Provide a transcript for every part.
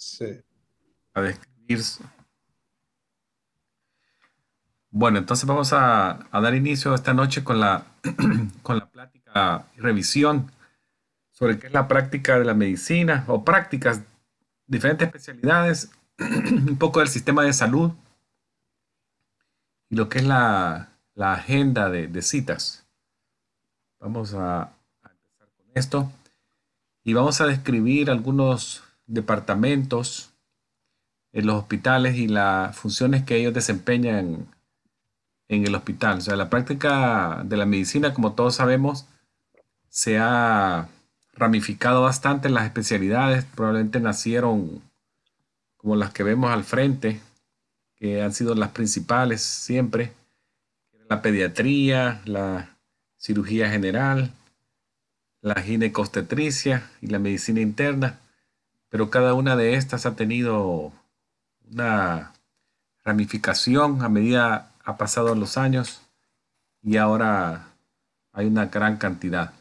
Sí. A describirse. Bueno, entonces vamos a, dar inicio esta noche con la, con la plática y revisión sobre qué es la práctica de la medicina o prácticas, diferentes especialidades, un poco del sistema de salud y lo que es la, agenda de, citas. Vamos a, a empezar con esto y vamos a describir algunos departamentos, en los hospitales y las funciones que ellos desempeñan en el hospital. O sea, la práctica de la medicina, como todos sabemos, se ha ramificado bastante en las especialidades, probablemente nacieron como las que vemos al frente, que han sido las principales siempre, la pediatría, la cirugía general, la ginecostetricia y la medicina interna pero cada una de estas ha tenido una ramificación a medida ha pasado los años y ahora hay una gran cantidad.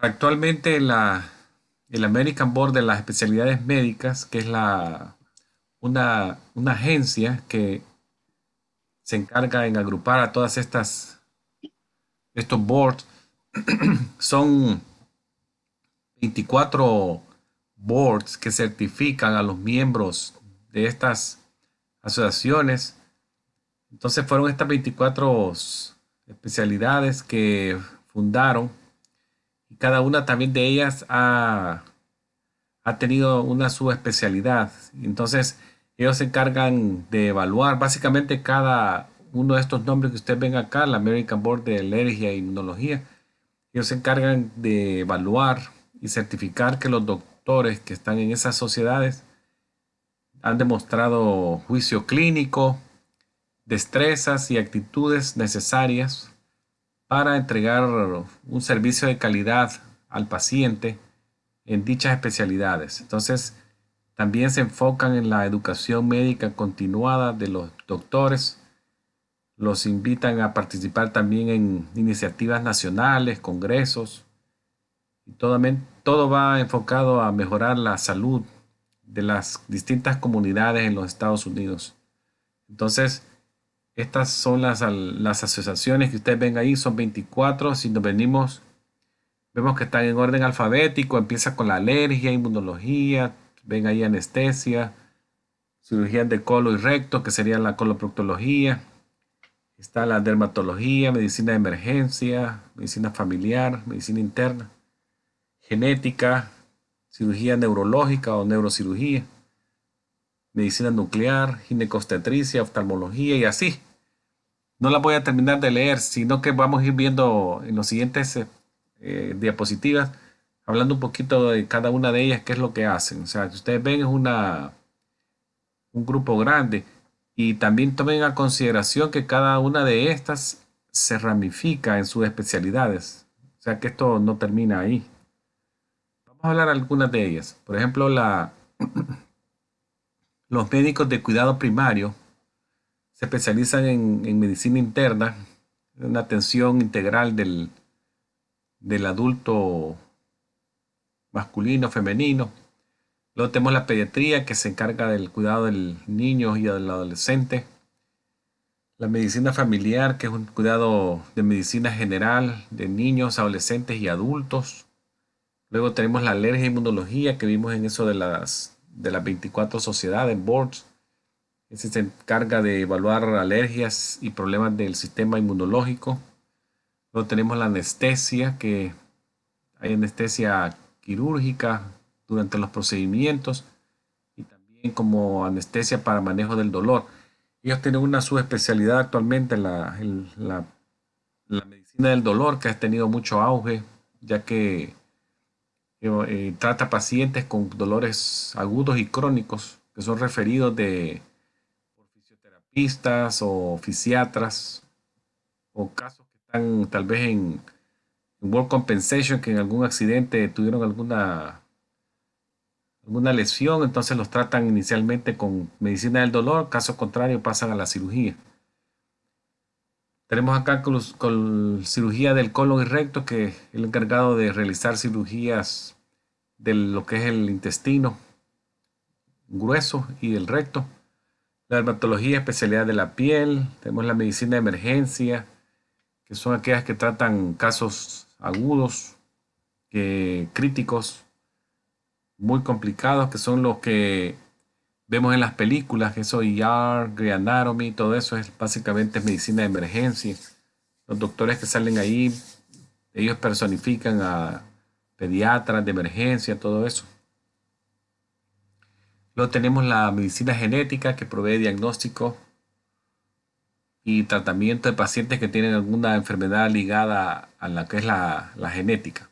Actualmente el American Board de las Especialidades Médicas, que es la, una, una agencia que se encarga en agrupar a todas estas estos boards, son 24 boards que certifican a los miembros de estas asociaciones. Entonces fueron estas 24 especialidades que fundaron y cada una también de ellas ha, ha tenido una subespecialidad. Entonces ellos se encargan de evaluar básicamente cada uno de estos nombres que usted ven acá, la American Board de Alergia e Inmunología. Ellos se encargan de evaluar y certificar que los doctores que están en esas sociedades han demostrado juicio clínico, destrezas y actitudes necesarias para entregar un servicio de calidad al paciente en dichas especialidades. Entonces, también se enfocan en la educación médica continuada de los doctores. Los invitan a participar también en iniciativas nacionales, congresos, y toda, todo va enfocado a mejorar la salud de las distintas comunidades en los Estados Unidos. Entonces, estas son las, las asociaciones que ustedes ven ahí, son 24. Si nos venimos, vemos que están en orden alfabético, empieza con la alergia, inmunología, ven ahí anestesia, cirugía de colo y recto, que sería la coloproctología. Está la dermatología, medicina de emergencia, medicina familiar, medicina interna genética, cirugía neurológica o neurocirugía, medicina nuclear, ginecostetricia, oftalmología y así. No la voy a terminar de leer, sino que vamos a ir viendo en las siguientes eh, eh, diapositivas, hablando un poquito de cada una de ellas, qué es lo que hacen. O sea, si ustedes ven es una, un grupo grande y también tomen a consideración que cada una de estas se ramifica en sus especialidades. O sea que esto no termina ahí hablar algunas de ellas. Por ejemplo, la, los médicos de cuidado primario se especializan en, medicina interna, en una atención integral del, del adulto masculino, femenino. Luego tenemos la pediatría que se encarga del cuidado del niño y del adolescente. La medicina familiar, que es un cuidado de medicina general de niños, adolescentes y adultos. Luego tenemos la alergia e inmunología que vimos en eso de las, de las 24 sociedades, boards. Ese se encarga de evaluar alergias y problemas del sistema inmunológico. Luego tenemos la anestesia, que hay anestesia quirúrgica durante los procedimientos y también como anestesia para manejo del dolor. Ellos tienen una subespecialidad actualmente en la, la medicina del dolor que ha tenido mucho auge, ya que eh, eh, trata pacientes con dolores agudos y crónicos que son referidos de por fisioterapistas o fisiatras o casos que están tal vez en, en work compensation que en algún accidente tuvieron alguna alguna lesión, entonces los tratan inicialmente con medicina del dolor, caso contrario pasan a la cirugía. Tenemos acá con, cirugía del colon y recto, que es el encargado de realizar cirugías de lo que es el intestino grueso y el recto. La dermatología, especialidad de la piel. Tenemos la medicina de emergencia, que son aquellas que tratan casos agudos, críticos, muy complicados, que son los que vemos en las películas, que eso ER, Grey Anatomy, todo eso es básicamente medicina de emergencia. Los doctores que salen ahí, ellos personifican a pediatras de emergencia, todo eso. Luego tenemos la medicina genética que provee diagnóstico y tratamiento de pacientes que tienen alguna enfermedad ligada a la que es la, la genética.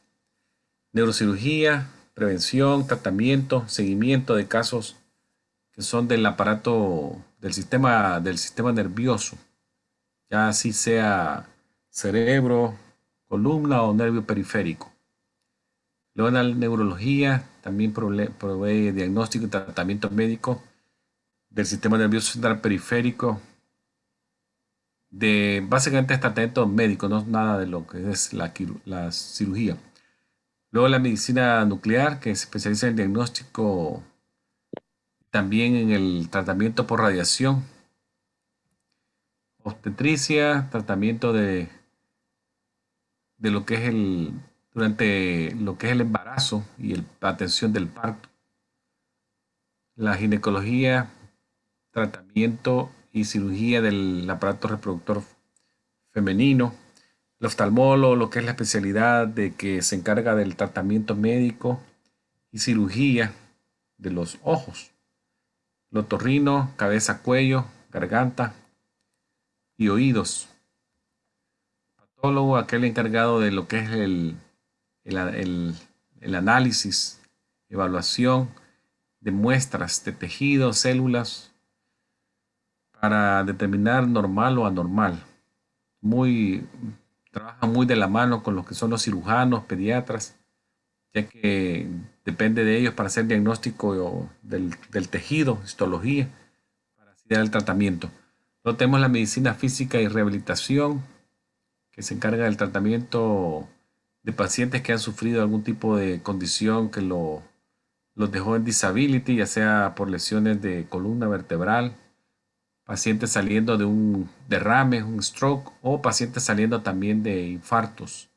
Neurocirugía, prevención, tratamiento, seguimiento de casos que son del aparato del sistema, del sistema nervioso, ya así sea cerebro, columna o nervio periférico. Luego la neurología también provee diagnóstico y tratamiento médico del sistema nervioso central periférico, de básicamente es tratamiento médico, no es nada de lo que es la, la cirugía. Luego la medicina nuclear, que se especializa en diagnóstico también en el tratamiento por radiación, obstetricia, tratamiento de, de lo que es el, durante lo que es el embarazo y el, la atención del parto. La ginecología, tratamiento y cirugía del aparato reproductor femenino. El oftalmólogo, lo que es la especialidad de que se encarga del tratamiento médico y cirugía de los ojos torrino cabeza, cuello, garganta y oídos. Patólogo, aquel encargado de lo que es el, el, análisis, evaluación de muestras de tejidos, células, para determinar normal o anormal. Muy, trabaja muy de la mano con los que son los cirujanos, pediatras, ya que depende de ellos para hacer diagnóstico del, del tejido, histología, para el tratamiento. Luego tenemos la medicina física y rehabilitación, que se encarga del tratamiento de pacientes que han sufrido algún tipo de condición que lo, los dejó en disability, ya sea por lesiones de columna vertebral, pacientes saliendo de un derrame, un stroke, o pacientes saliendo también de infartos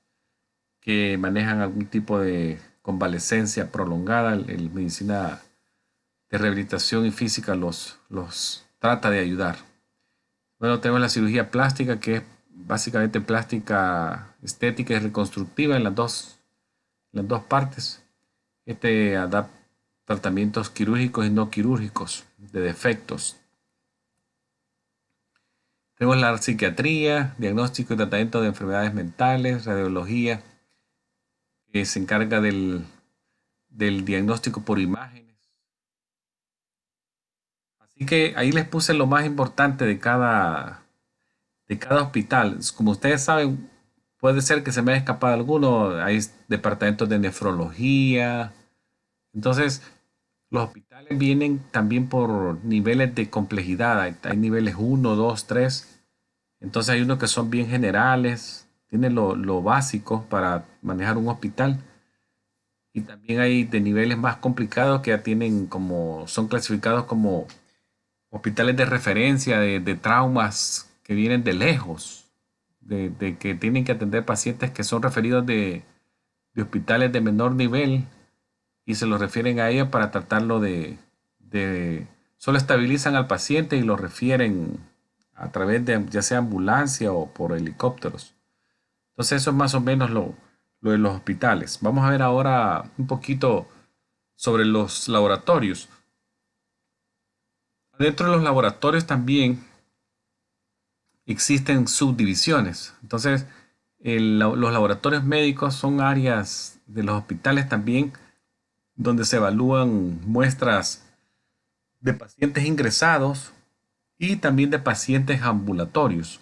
que manejan algún tipo de convalescencia prolongada, la medicina de rehabilitación y física los, los trata de ayudar. Bueno, tenemos la cirugía plástica, que es básicamente plástica estética y reconstructiva en las dos, en las dos partes. Este da tratamientos quirúrgicos y no quirúrgicos de defectos. Tenemos la psiquiatría, diagnóstico y tratamiento de enfermedades mentales, radiología, que se encarga del, del diagnóstico por imágenes. Así que ahí les puse lo más importante de cada, de cada hospital. Como ustedes saben, puede ser que se me haya escapado alguno. Hay departamentos de nefrología. Entonces, los hospitales vienen también por niveles de complejidad. Hay, niveles 1, 2, 3. Entonces hay unos que son bien generales, tienen lo, lo básico para manejar un hospital. Y también hay de niveles más complicados que ya tienen como, son clasificados como hospitales de referencia de, traumas que vienen de lejos, de, de, que tienen que atender pacientes que son referidos de, de, hospitales de menor nivel y se los refieren a ellos para tratarlo de, solo estabilizan al paciente y lo refieren a través de ya sea ambulancia o por helicópteros. Entonces eso es más o menos lo, de los hospitales. Vamos a ver ahora un poquito sobre los laboratorios. Dentro de los laboratorios también existen subdivisiones. Entonces, los laboratorios médicos son áreas de los hospitales también donde se evalúan muestras de pacientes ingresados y también de pacientes ambulatorios.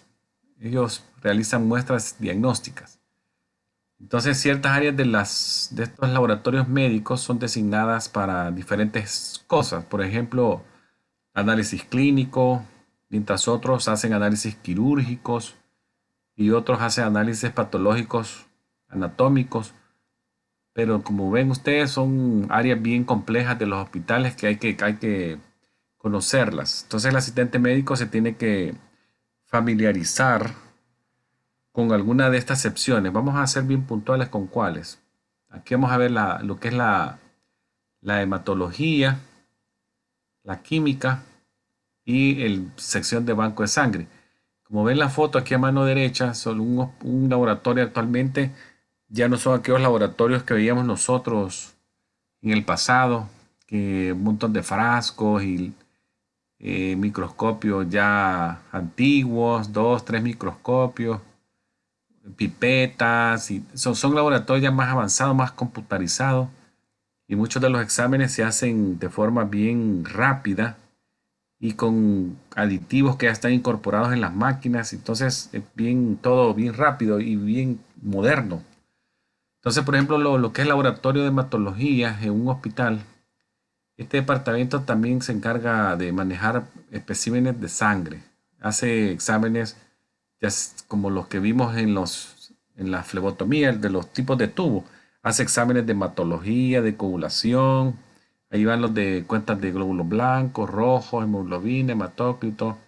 Ellos realizan muestras diagnósticas. Entonces, ciertas áreas de, las, de estos laboratorios médicos son designadas para diferentes cosas, por ejemplo, análisis clínico, mientras otros hacen análisis quirúrgicos y otros hacen análisis patológicos anatómicos. Pero como ven ustedes, son áreas bien complejas de los hospitales que hay que, hay que conocerlas. Entonces el asistente médico se tiene que familiarizar con alguna de estas excepciones. Vamos a ser bien puntuales con cuáles. Aquí vamos a ver lo que es la, hematología, la química y el sección de banco de sangre. Como ven la foto aquí a mano derecha, solo un, laboratorio actualmente, ya no son aquellos laboratorios que veíamos nosotros en el pasado, que un montón de frascos y eh, microscopios ya antiguos, dos, tres microscopios, pipetas, y son, son laboratorios más avanzados, más computarizados, y muchos de los exámenes se hacen de forma bien rápida y con aditivos que ya están incorporados en las máquinas, entonces es bien todo bien rápido y bien moderno. Entonces, por ejemplo, lo, lo que es laboratorio de hematología en un hospital, este departamento también se encarga de manejar especímenes de sangre, hace exámenes ya como los que vimos en, los, en la flebotomía, de los tipos de tubo. Hace exámenes de hematología, de coagulación. Ahí van los de cuentas de glóbulos blancos, rojos, hemoglobina, hematócrito,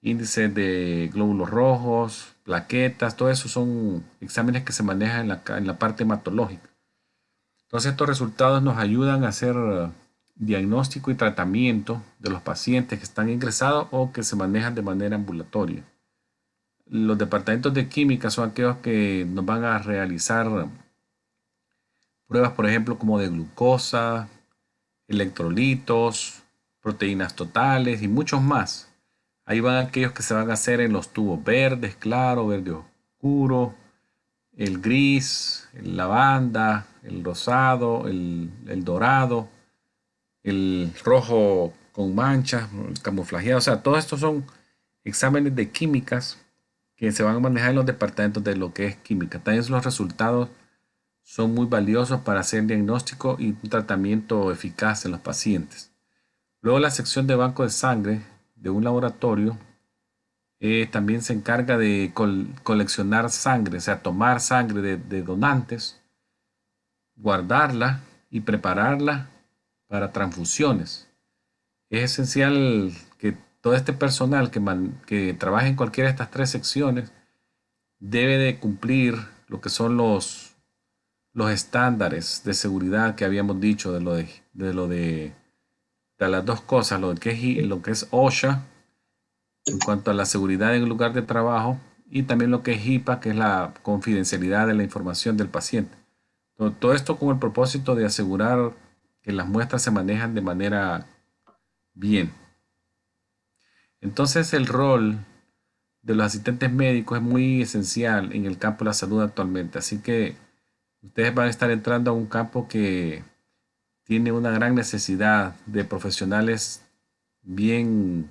índices de glóbulos rojos, plaquetas, todo eso son exámenes que se manejan en la parte hematológica. Entonces estos resultados nos ayudan a hacer diagnóstico y tratamiento de los pacientes que están ingresados o que se manejan de manera ambulatoria los departamentos de química son aquellos que nos van a realizar pruebas, por ejemplo, como de glucosa, electrolitos, proteínas totales y muchos más. Ahí van aquellos que se van a hacer en los tubos verdes, claro, verde oscuro, el gris, el lavanda, el rosado, el, dorado, el rojo con manchas, camuflajeado. O sea, todos estos son exámenes de químicas que se van a manejar en los departamentos de lo que es química. También los resultados son muy valiosos para hacer diagnóstico y un tratamiento eficaz en los pacientes. Luego la sección de banco de sangre de un laboratorio eh, también se encarga de coleccionar sangre, o sea, tomar sangre de donantes, guardarla y prepararla para transfusiones. Es esencial todo este personal que, trabaja en cualquiera de estas tres secciones debe de cumplir lo que son los, los estándares de seguridad que habíamos dicho de lo de, de lo de, de las dos cosas, lo que, es, lo que es OSHA en cuanto a la seguridad en el lugar de trabajo y también lo que es HIPAA, que es la confidencialidad de la información del paciente. todo esto con el propósito de asegurar que las muestras se manejan de manera bien. Entonces el rol de los asistentes médicos es muy esencial en el campo de la salud actualmente. Así que ustedes van a estar entrando a un campo que tiene una gran necesidad de profesionales bien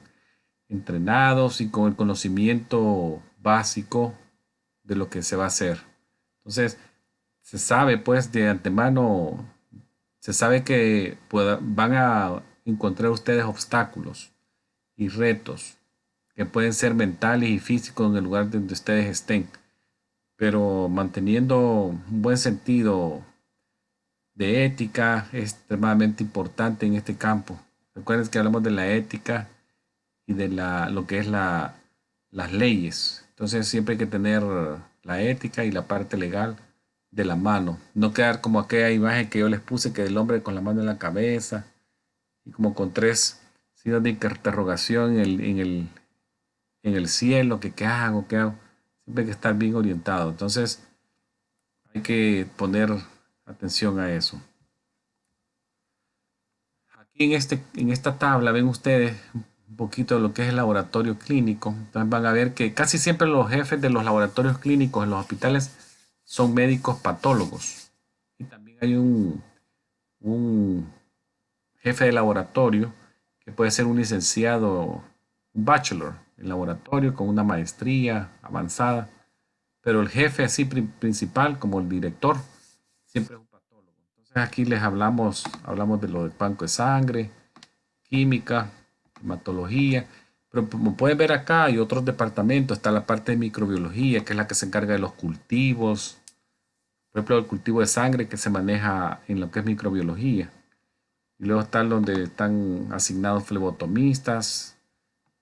entrenados y con el conocimiento básico de lo que se va a hacer. Entonces, se sabe pues de antemano, se sabe que van a encontrar ustedes obstáculos y retos que pueden ser mentales y físicos en el lugar donde ustedes estén, pero manteniendo un buen sentido de ética es extremadamente importante en este campo. Recuerden que hablamos de la ética y de la, lo que es la, las leyes. Entonces siempre hay que tener la ética y la parte legal de la mano. No quedar como aquella imagen que yo les puse, que el hombre con la mano en la cabeza y como con tres de interrogación en el, en el, cielo, que qué hago, qué hago. Siempre hay que estar bien orientado. Entonces, hay que poner atención a eso. Aquí en, este, en esta tabla ven ustedes un poquito de lo que es el laboratorio clínico. Entonces van a ver que casi siempre los jefes de los laboratorios clínicos en los hospitales son médicos patólogos. Y también hay un, un jefe de laboratorio que puede ser un licenciado, un bachelor en laboratorio con una maestría avanzada, pero el jefe así principal, como el director, siempre es un patólogo. Entonces aquí les hablamos, hablamos de lo del banco de sangre, química, hematología, pero como pueden ver acá hay otros departamentos, está la parte de microbiología, que es la que se encarga de los cultivos, por ejemplo el cultivo de sangre que se maneja en lo que es microbiología. Y luego están donde están asignados flebotomistas,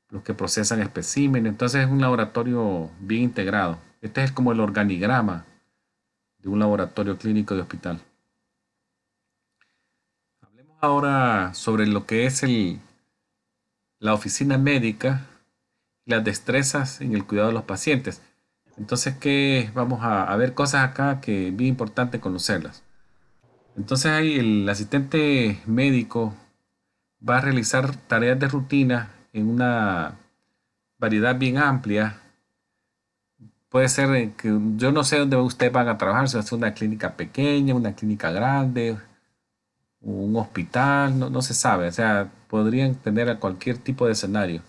los que procesan especímenes. Entonces es un laboratorio bien integrado. Este es como el organigrama de un laboratorio clínico de hospital. Hablemos ahora sobre lo que es el, la oficina médica y las destrezas en el cuidado de los pacientes. Entonces, ¿qué? Vamos a, a ver cosas acá que es bien importante conocerlas. Entonces ahí el asistente médico va a realizar tareas de rutina en una variedad bien amplia. Puede ser que yo no sé dónde ustedes van a trabajar, si es una clínica pequeña, una clínica grande, un hospital, no, se sabe. O sea, podrían tener a cualquier tipo de escenario.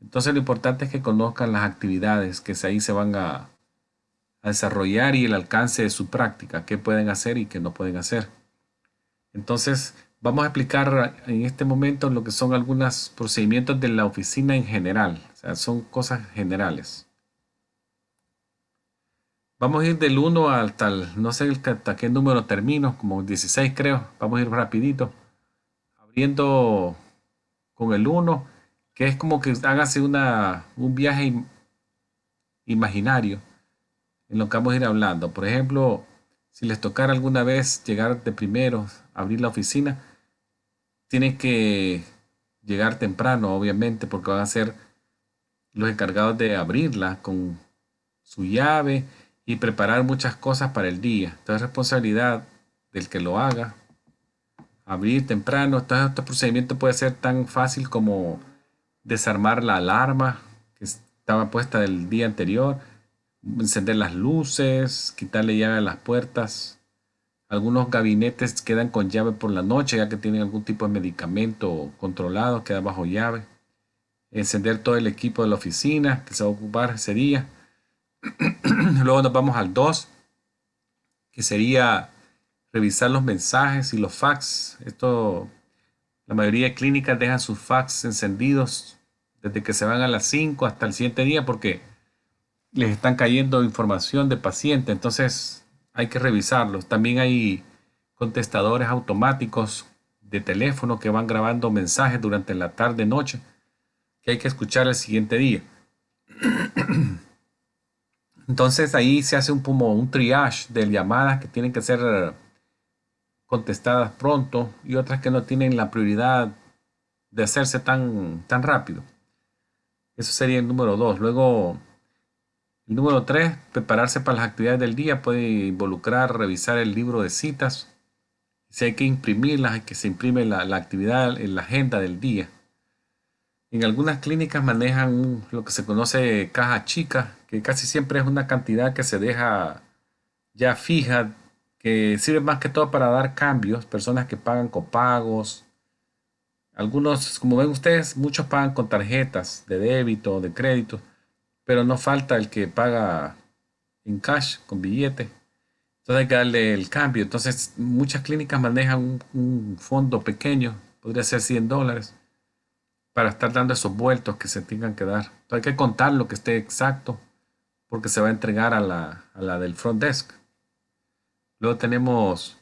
Entonces lo importante es que conozcan las actividades que ahí se van a, desarrollar y el alcance de su práctica, qué pueden hacer y qué no pueden hacer. Entonces, vamos a explicar en este momento lo que son algunos procedimientos de la oficina en general, o sea, son cosas generales. Vamos a ir del 1 al tal, no sé hasta qué número termino, como 16 creo, vamos a ir rapidito, abriendo con el 1, que es como que hágase un viaje imaginario lo que vamos a ir hablando. Por ejemplo, si les tocara alguna vez llegar de primero abrir la oficina, tienen que llegar temprano, obviamente, porque van a ser los encargados de abrirla con su llave y preparar muchas cosas para el día. Entonces, responsabilidad del que lo haga. Abrir temprano. Entonces, este procedimiento puede ser tan fácil como desarmar la alarma que estaba puesta del día anterior encender las luces, quitarle llave a las puertas. Algunos gabinetes quedan con llave por la noche, ya que tienen algún tipo de medicamento controlado, queda bajo llave. Encender todo el equipo de la oficina que se va a ocupar ese día. Luego nos vamos al 2, que sería revisar los mensajes y los fax. Esto, la mayoría de clínicas dejan sus fax encendidos desde que se van a las 5 hasta el siguiente día porque les están cayendo información de paciente, entonces hay que revisarlos. También hay contestadores automáticos de teléfono que van grabando mensajes durante la tarde, noche, que hay que escuchar el siguiente día. Entonces ahí se hace un, un triage de llamadas que tienen que ser contestadas pronto y otras que no tienen la prioridad de hacerse tan, tan rápido. Eso sería el número dos. Luego, el Número tres, Prepararse para las actividades del día puede involucrar revisar el libro de citas. Si hay que imprimirlas, hay que se imprime la, la actividad en la agenda del día. En algunas clínicas manejan lo que se conoce caja chica, que casi siempre es una cantidad que se deja ya fija, que sirve más que todo para dar cambios, personas que pagan copagos. Algunos, como ven ustedes, muchos pagan con tarjetas de débito o de crédito pero no falta el que paga en cash, con billete. Entonces hay que darle el cambio. Entonces muchas clínicas manejan un, fondo pequeño, podría ser 100 dólares, para estar dando esos vueltos que se tengan que dar. Entonces hay que contar lo que esté exacto, porque se va a entregar a la, a la del front desk. Luego tenemos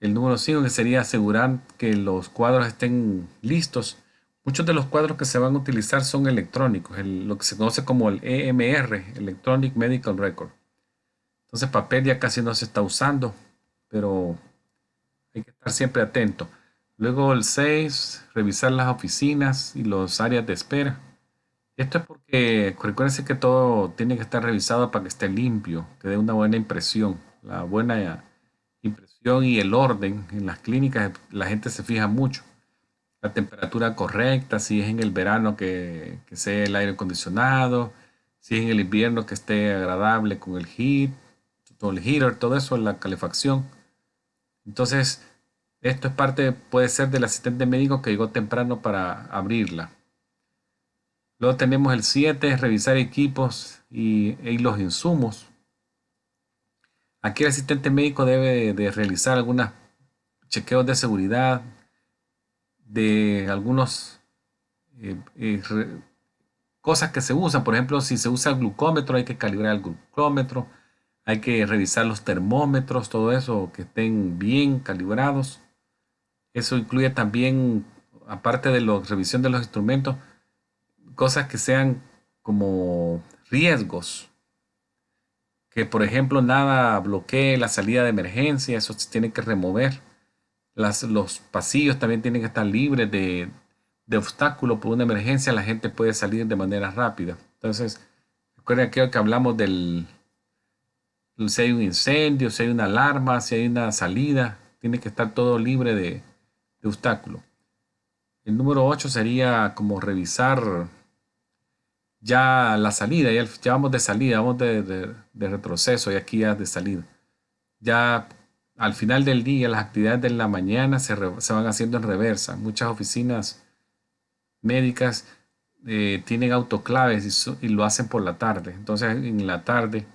el número 5, que sería asegurar que los cuadros estén listos Muchos de los cuadros que se van a utilizar son electrónicos, lo que se conoce como el EMR, Electronic Medical Record. Entonces papel ya casi no se está usando, pero hay que estar siempre atento. Luego el 6, revisar las oficinas y los áreas de espera. Esto es porque recuérdense que todo tiene que estar revisado para que esté limpio, que dé una buena impresión. La buena impresión y el orden en las clínicas, la gente se fija mucho la temperatura correcta, si es en el verano que, sea el aire acondicionado, si es en el invierno que esté agradable con el heat, todo el heater, todo eso, la calefacción. Entonces, esto es parte, puede ser del asistente médico que llegó temprano para abrirla. Luego tenemos el 7, revisar equipos y, los insumos. Aquí el asistente médico debe realizar algunos chequeos de seguridad, de algunas eh, eh, cosas que se usan. Por ejemplo, si se usa el glucómetro, hay que calibrar el glucómetro, hay que revisar los termómetros, todo eso, que estén bien calibrados. Eso incluye también, aparte de la revisión de los instrumentos, cosas que sean como riesgos. Que por ejemplo nada bloquee la salida de emergencia, eso se tiene que remover los pasillos también tienen que estar libres de, obstáculos por una emergencia, la gente puede salir de manera rápida. Entonces, recuerden aquello que hablamos del si hay un incendio, si hay una alarma, si hay una salida, tiene que estar todo libre de, obstáculos. El número 8 sería como revisar ya la salida, ya, vamos de salida, vamos de, de retroceso y aquí ya de salida. Ya al final del día, las actividades de la mañana se, van haciendo en reversa. Muchas oficinas médicas eh, tienen autoclaves y, lo hacen por la tarde. Entonces, en la tarde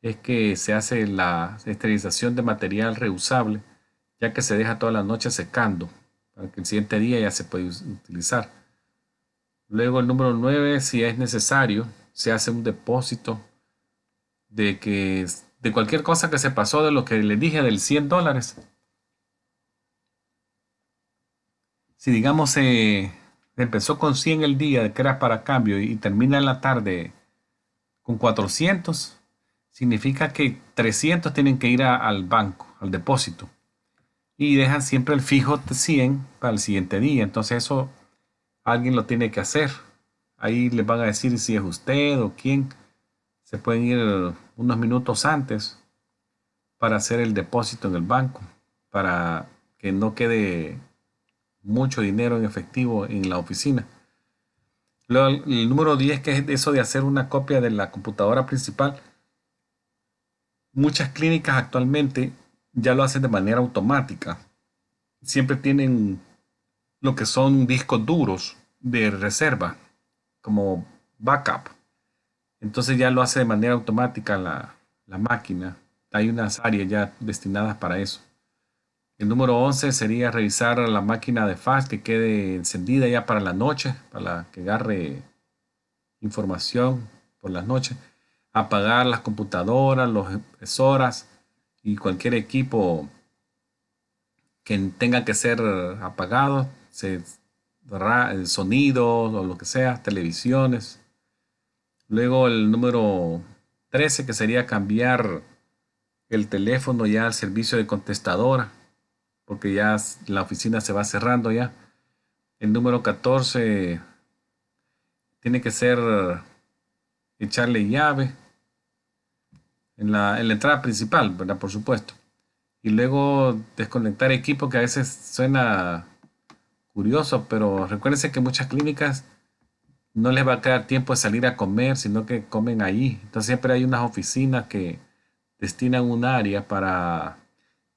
es que se hace la esterilización de material reusable, ya que se deja toda la noche secando, para que el siguiente día ya se pueda utilizar. Luego el número 9, si es necesario, se hace un depósito de que de cualquier cosa que se pasó de lo que le dije del 100 dólares. Si digamos se empezó con 100 el día que era para cambio y termina en la tarde con 400, significa que 300 tienen que ir al banco, al depósito. Y dejan siempre el fijo 100 para el siguiente día. Entonces eso alguien lo tiene que hacer. Ahí les van a decir si es usted o quién. Se pueden ir unos minutos antes para hacer el depósito en el banco, para que no quede mucho dinero en efectivo en la oficina. Luego, el número 10, que es eso de hacer una copia de la computadora principal. Muchas clínicas actualmente ya lo hacen de manera automática. Siempre tienen lo que son discos duros de reserva como backup entonces ya lo hace de manera automática la, máquina. Hay unas áreas ya destinadas para eso. El número 11 sería revisar la máquina de fax que quede encendida ya para la noche, para que agarre información por las noches. Apagar las computadoras, los impresoras y cualquier equipo que tenga que ser apagado, se, sonidos o lo que sea, televisiones, Luego el número 13, que sería cambiar el teléfono ya al servicio de contestadora, porque ya la oficina se va cerrando ya. El número 14 tiene que ser echarle llave en la, en la entrada principal, ¿verdad? Por supuesto. Y luego desconectar equipo que a veces suena curioso, pero recuérdense que muchas clínicas no les va a quedar tiempo de salir a comer, sino que comen ahí. Entonces siempre hay unas oficinas que destinan un área para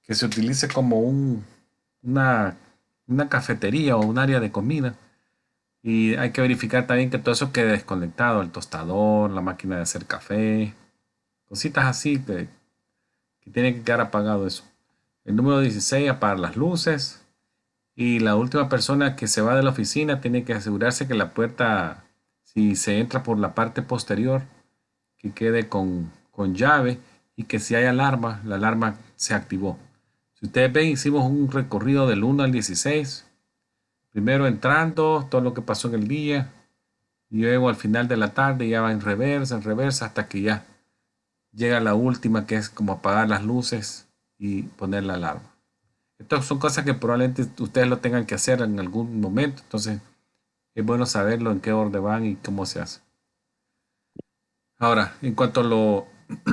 que se utilice como una, cafetería o un área de comida. Y hay que verificar también que todo eso quede desconectado, el tostador, la máquina de hacer café, cositas así que, que tiene que quedar apagado eso. El número 16, apagar las luces. Y la última persona que se va de la oficina tiene que asegurarse que la puerta si se entra por la parte posterior, que quede con, con llave y que si hay alarma, la alarma se activó. Si ustedes ven, hicimos un recorrido del 1 al 16. Primero entrando, todo lo que pasó en el día. Y luego al final de la tarde ya va en reversa, en reversa, hasta que ya llega la última, que es como apagar las luces y poner la alarma. Estas son cosas que probablemente ustedes lo tengan que hacer en algún momento. Entonces, es bueno saberlo en qué orden van y cómo se hace. Ahora, en cuanto a lo,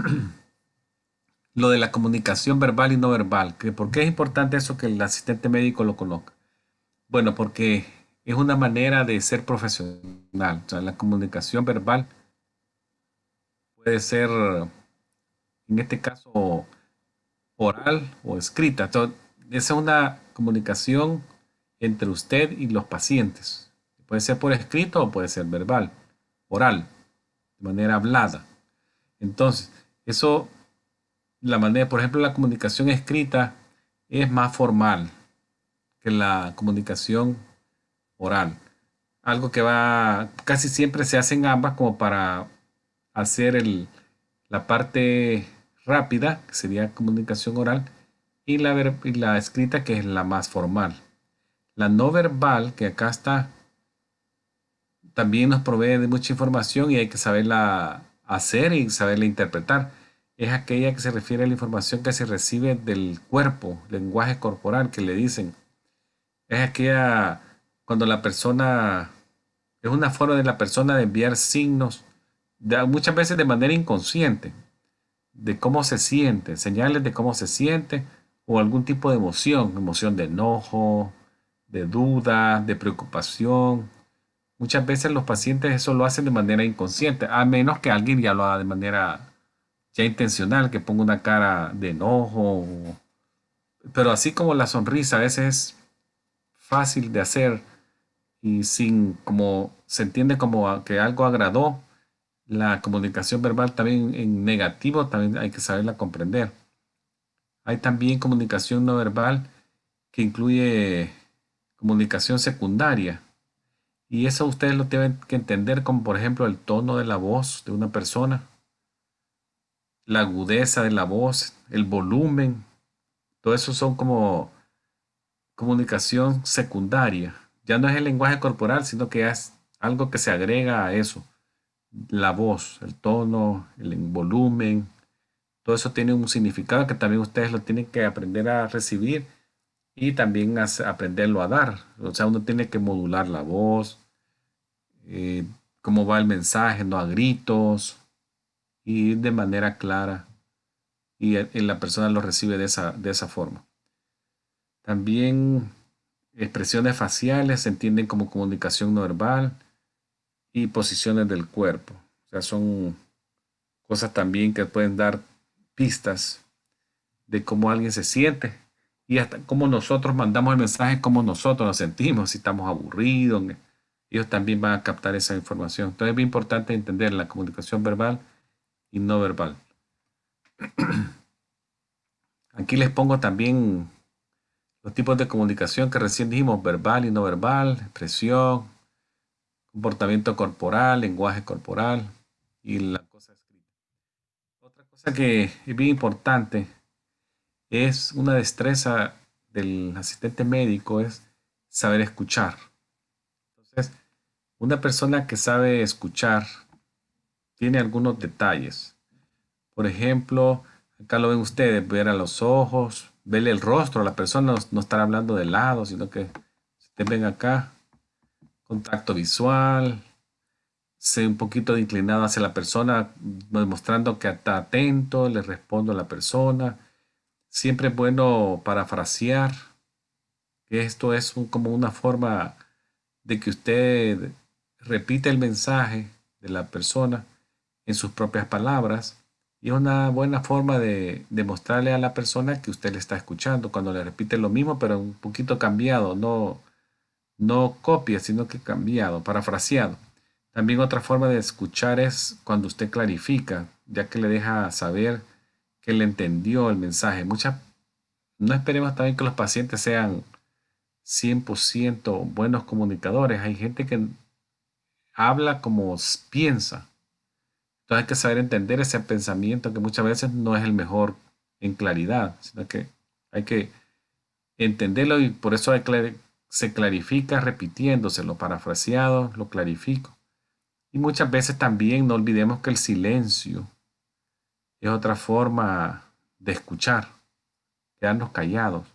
lo de la comunicación verbal y no verbal, ¿por qué es importante eso que el asistente médico lo conozca? Bueno, porque es una manera de ser profesional. O sea, la comunicación verbal puede ser, en este caso, oral o escrita. esa es una comunicación entre usted y los pacientes. Puede ser por escrito o puede ser verbal, oral, de manera hablada. Entonces, eso, la manera, por ejemplo, la comunicación escrita es más formal que la comunicación oral. Algo que va, casi siempre se hacen ambas como para hacer la parte rápida, que sería comunicación oral, y la escrita, que es la más formal. La no verbal, que acá está también nos provee de mucha información y hay que saberla hacer y saberla interpretar. Es aquella que se refiere a la información que se recibe del cuerpo, lenguaje corporal que le dicen. Es aquella cuando la persona, es una forma de la persona de enviar signos, muchas veces de manera inconsciente, de cómo se siente, señales de cómo se siente o algún tipo de emoción, emoción de enojo, de duda, de preocupación, Muchas veces los pacientes eso lo hacen de manera inconsciente, a menos que alguien ya lo haga de manera ya intencional, que ponga una cara de enojo. Pero así como la sonrisa a veces es fácil de hacer y sin como se entiende como que algo agradó, la comunicación verbal también en negativo también hay que saberla comprender. Hay también comunicación no verbal que incluye comunicación secundaria y eso ustedes lo tienen que entender como por ejemplo el tono de la voz de una persona, la agudeza de la voz, el volumen, todo eso son como comunicación secundaria. Ya no es el lenguaje corporal, sino que es algo que se agrega a eso. La voz, el tono, el volumen, todo eso tiene un significado que también ustedes lo tienen que aprender a recibir y también aprenderlo a dar. O sea, uno tiene que modular la voz, eh, cómo va el mensaje, no a gritos, y de manera clara. Y, la persona lo recibe de esa, de esa forma. También expresiones faciales se entienden como comunicación no verbal y posiciones del cuerpo. O sea, son cosas también que pueden dar pistas de cómo alguien se siente y hasta cómo nosotros mandamos el mensaje, cómo nosotros nos sentimos, si estamos aburridos, ellos también van a captar esa información. Entonces es muy importante entender la comunicación verbal y no verbal. Aquí les pongo también los tipos de comunicación que recién dijimos, verbal y no verbal, expresión, comportamiento corporal, lenguaje corporal y la cosa escrita. Otra cosa que es bien importante es una destreza del asistente médico es saber escuchar. Entonces, una persona que sabe escuchar tiene algunos detalles. Por ejemplo, acá lo ven ustedes, ver a los ojos, vele el rostro a la persona, no estar hablando de lado, sino que si ven acá, contacto visual, sé un poquito inclinado hacia la persona, demostrando que está atento, le respondo a la persona. Siempre es bueno parafrasear, esto es como una forma de que usted repite el mensaje de la persona en sus propias palabras y es una buena forma de demostrarle a la persona que usted le está escuchando cuando le repite lo mismo, pero un poquito cambiado, no, no copia, sino que cambiado, parafraseado. También otra forma de escuchar es cuando usted clarifica, ya que le deja saber que le entendió el mensaje. Muchas, no esperemos también que los pacientes sean 100% buenos comunicadores. Hay gente que habla como piensa. Entonces hay que saber entender ese pensamiento que muchas veces no es el mejor en claridad, sino que hay que entenderlo y por eso se clarifica repitiéndose, lo parafraseado, lo clarifico. Y muchas veces también no olvidemos que el silencio es otra forma de escuchar, quedarnos callados.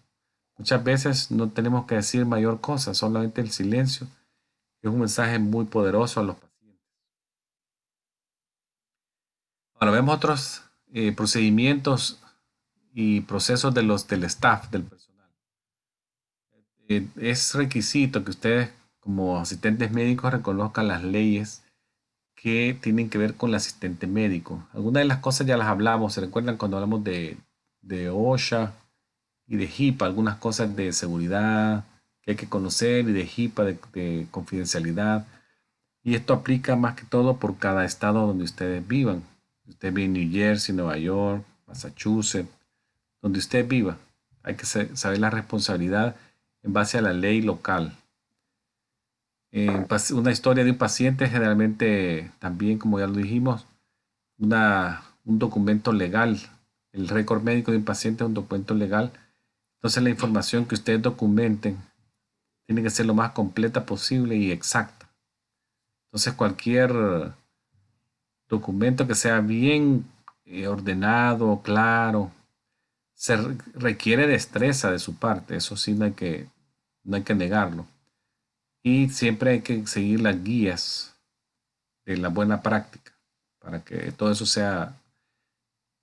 Muchas veces no tenemos que decir mayor cosa, solamente el silencio un mensaje muy poderoso a los pacientes. Ahora vemos otros eh, procedimientos y procesos de los, del staff, del personal. Eh, es requisito que ustedes como asistentes médicos reconozcan las leyes que tienen que ver con el asistente médico. Algunas de las cosas ya las hablamos, se recuerdan cuando hablamos de, de OSHA y de HIPAA, algunas cosas de seguridad, que hay que conocer y de HIPAA, de, confidencialidad. Y esto aplica más que todo por cada estado donde ustedes vivan. Usted vive en New Jersey, Nueva York, Massachusetts, donde usted viva. Hay que saber la responsabilidad en base a la ley local. una historia de un paciente generalmente también, como ya lo dijimos, una, un documento legal. El récord médico de un paciente es un documento legal. Entonces la información que ustedes documenten tiene que ser lo más completa posible y exacta. Entonces cualquier documento que sea bien eh, ordenado, claro, se requiere destreza de su parte, eso sí no hay que, no hay que negarlo. Y siempre hay que seguir las guías de la buena práctica para que todo eso sea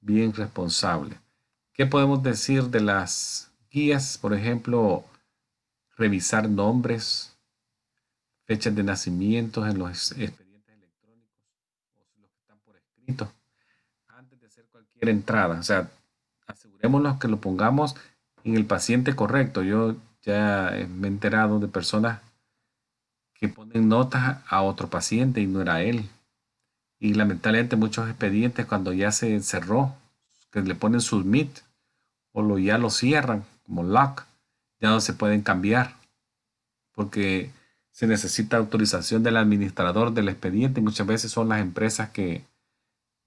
bien responsable. ¿Qué podemos decir de las guías? Por ejemplo, revisar nombres, fechas de nacimiento en los expedientes electrónicos o los que están por escrito antes de hacer cualquier entrada. O sea, asegurémonos que lo pongamos en el paciente correcto. Yo ya me he enterado de personas que ponen notas a otro paciente y no era él. Y lamentablemente muchos expedientes cuando ya se cerró, que le ponen submit o lo, ya lo cierran como lock ya no se pueden cambiar porque se necesita autorización del administrador del expediente. Muchas veces son las empresas que,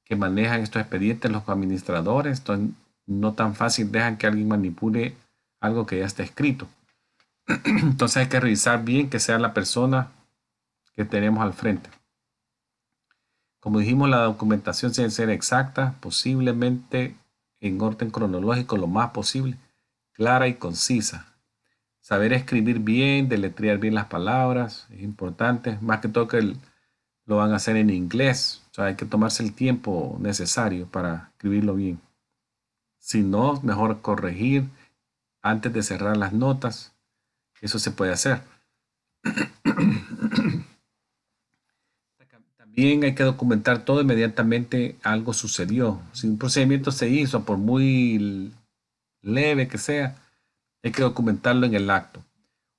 que manejan estos expedientes, los administradores, entonces no tan fácil dejan que alguien manipule algo que ya está escrito. Entonces hay que revisar bien que sea la persona que tenemos al frente. Como dijimos, la documentación debe ser exacta, posiblemente en orden cronológico lo más posible, clara y concisa saber escribir bien, deletrear bien las palabras, es importante, más que todo que lo van a hacer en inglés, o sea, hay que tomarse el tiempo necesario para escribirlo bien. Si no, mejor corregir antes de cerrar las notas, eso se puede hacer. También hay que documentar todo inmediatamente algo sucedió. Si un procedimiento se hizo, por muy leve que sea, que documentarlo en el acto.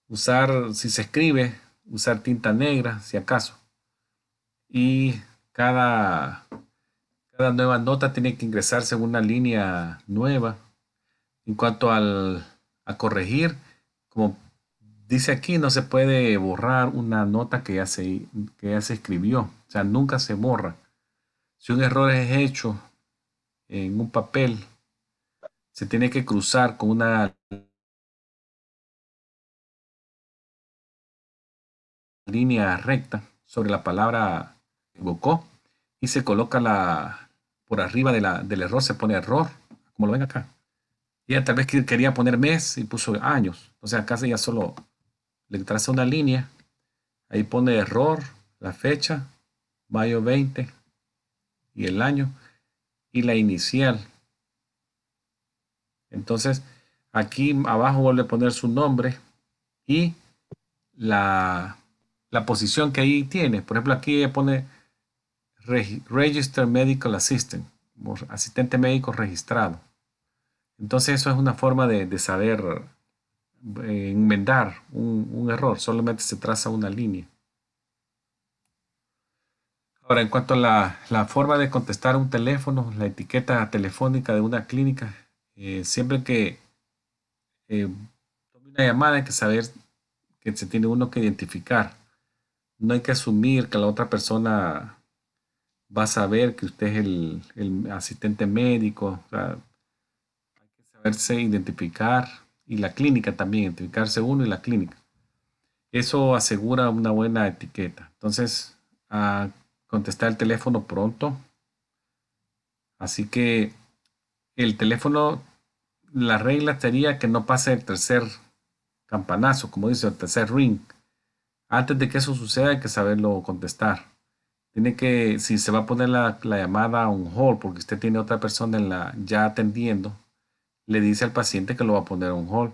Usar, si se escribe, usar tinta negra, si acaso. Y cada, cada nueva nota tiene que ingresarse en una línea nueva. En cuanto al, a corregir, como dice aquí, no se puede borrar una nota que ya, se, que ya se escribió. O sea, nunca se borra. Si un error es hecho en un papel, se tiene que cruzar con una línea recta sobre la palabra evocó y se coloca la por arriba de la, del error, se pone error, como lo ven acá. Y tal vez quería poner mes y puso años. Entonces acá se ya solo le traza una línea, ahí pone error, la fecha, mayo 20 y el año y la inicial. Entonces aquí abajo vuelve a poner su nombre y la la posición que ahí tiene. Por ejemplo, aquí pone Register Medical Assistant, asistente médico registrado. Entonces eso es una forma de, saber eh, enmendar un, error, solamente se traza una línea. Ahora, en cuanto a la, forma de contestar un teléfono, la etiqueta telefónica de una clínica, eh, siempre que eh, tome una llamada hay que saber que se tiene uno que identificar no hay que asumir que la otra persona va a saber que usted es el, asistente médico. hay que saberse identificar y la clínica también, identificarse uno y la clínica. Eso asegura una buena etiqueta. Entonces, contestar el teléfono pronto. Así que el teléfono, la regla sería que no pase el tercer campanazo, como dice, el tercer ring antes de que eso suceda hay que saberlo contestar. Tiene que, si se va a poner la, llamada a un hall, porque usted tiene otra persona en la, ya atendiendo, le dice al paciente que lo va a poner a un hall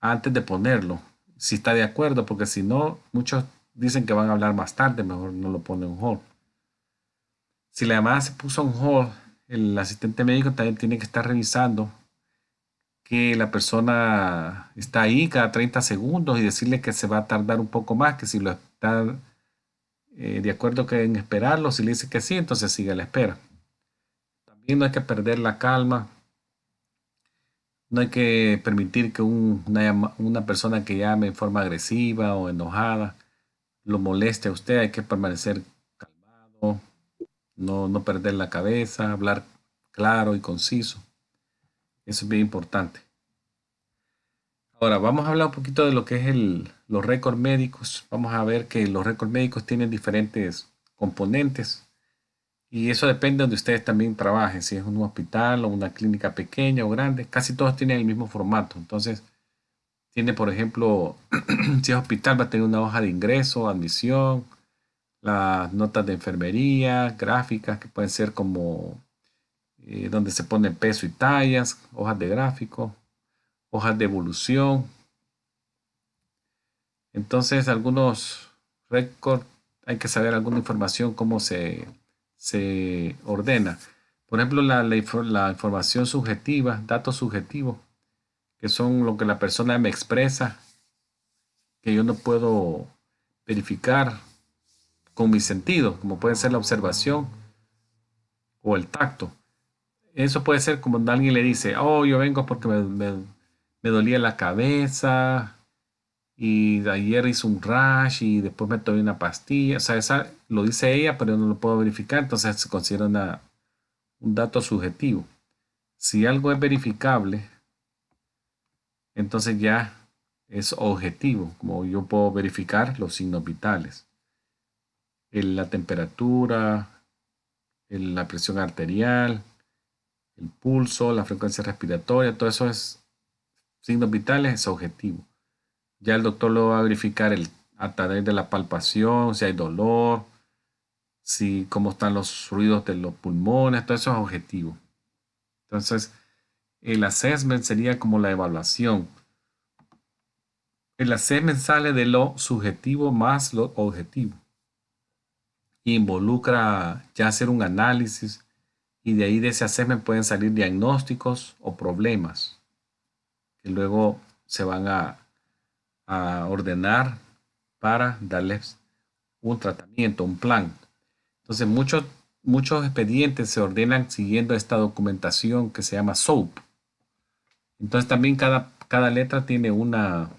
antes de ponerlo, si está de acuerdo, porque si no, muchos dicen que van a hablar más tarde, mejor no lo pone a un hall. Si la llamada se puso a un hall, el asistente médico también tiene que estar revisando que la persona está ahí cada 30 segundos y decirle que se va a tardar un poco más, que si lo está eh, de acuerdo que en esperarlo, si le dice que sí, entonces sigue la espera. También no hay que perder la calma, no hay que permitir que una, una, persona que llame en forma agresiva o enojada lo moleste a usted, hay que permanecer calmado, no, no perder la cabeza, hablar claro y conciso. Eso es bien importante. Ahora, vamos a hablar un poquito de lo que es los récords médicos. Vamos a ver que los récords médicos tienen diferentes componentes. Y eso depende de donde ustedes también trabajen, si es un hospital o una clínica pequeña o grande, casi todos tienen el mismo formato. Entonces, tiene, por ejemplo, si es hospital, va a tener una hoja de ingreso, admisión, las notas de enfermería, gráficas que pueden ser como eh, donde se pone peso y tallas, hojas de gráfico, hojas de evolución. Entonces, algunos récords, hay que saber alguna información, cómo se, ordena. Por ejemplo, la, la información subjetiva, datos subjetivos, que son lo que la persona me expresa, que yo no puedo verificar con mi sentido, como puede ser la observación o el tacto eso puede ser como cuando alguien le dice, oh, yo vengo porque me, dolía la cabeza y ayer hice un rash y después me tomé una pastilla. O sea, lo dice ella, pero no lo puedo verificar, entonces se considera un dato subjetivo. Si algo es verificable, entonces ya es objetivo, como yo puedo verificar los signos vitales, la temperatura, la presión arterial, el pulso, la frecuencia respiratoria, todo eso es signos vitales, es objetivo. Ya el doctor lo va a verificar el, a través de la palpación, si hay dolor, si cómo están los ruidos de los pulmones, todo eso es objetivo. Entonces, el assessment sería como la evaluación. El assessment sale de lo subjetivo más lo objetivo. Involucra ya hacer un análisis, y de ahí de ese assessment pueden salir diagnósticos o problemas que luego se van a, ordenar para darles un tratamiento, un plan. Entonces muchos, muchos expedientes se ordenan siguiendo esta documentación que se llama SOAP. Entonces también cada, cada letra tiene una,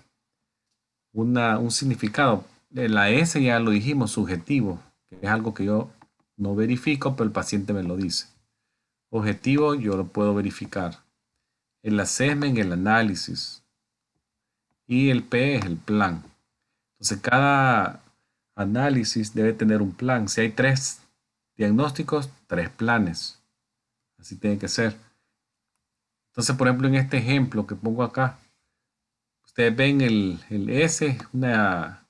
un significado. La S ya lo dijimos, subjetivo, que es algo que yo no verifico, pero el paciente me lo dice objetivo yo lo puedo verificar. en El en el análisis. Y el P es el plan. Entonces cada análisis debe tener un plan. Si hay tres diagnósticos, tres planes. Así tiene que ser. Entonces, por ejemplo, en este ejemplo que pongo acá, ustedes ven el, S, una,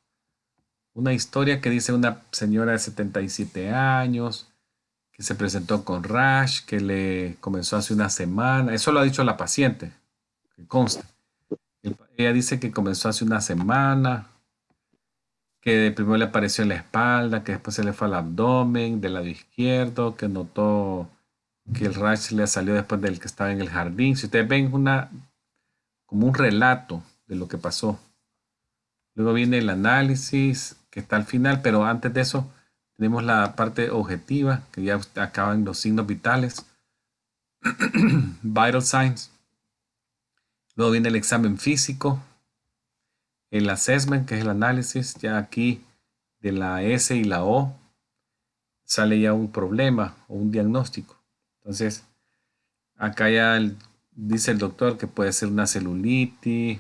una historia que dice una señora de 77 años, que se presentó con rash, que le comenzó hace una semana. Eso lo ha dicho la paciente, que consta. Ella dice que comenzó hace una semana, que primero le apareció en la espalda, que después se le fue al abdomen, del lado izquierdo, que notó que el rash le salió después del que estaba en el jardín. Si ustedes ven una como un relato de lo que pasó. Luego viene el análisis que está al final, pero antes de eso tenemos la parte objetiva, que ya acaban los signos vitales. Vital signs. Luego viene el examen físico. El assessment, que es el análisis, ya aquí de la S y la O sale ya un problema o un diagnóstico. Entonces, acá ya dice el doctor que puede ser una celulitis,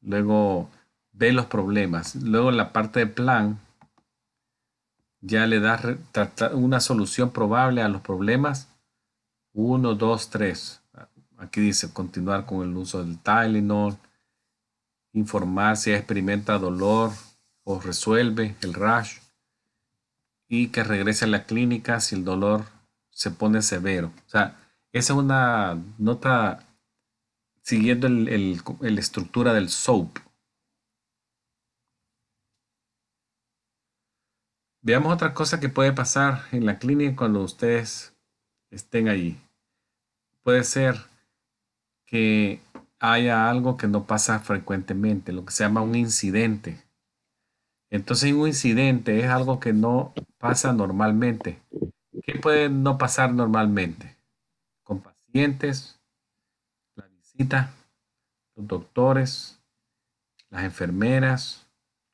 luego ve los problemas, luego la parte de plan, ya le da una solución probable a los problemas. 1, dos, tres. Aquí dice continuar con el uso del Tylenol, informar si experimenta dolor o resuelve el rash y que regrese a la clínica si el dolor se pone severo. O sea, esa es una nota siguiendo la estructura del SOAP. Veamos otra cosa que puede pasar en la clínica cuando ustedes estén allí. Puede ser que haya algo que no pasa frecuentemente, lo que se llama un incidente. Entonces un incidente es algo que no pasa normalmente. ¿Qué puede no pasar normalmente? Con pacientes, la visita, los doctores, las enfermeras,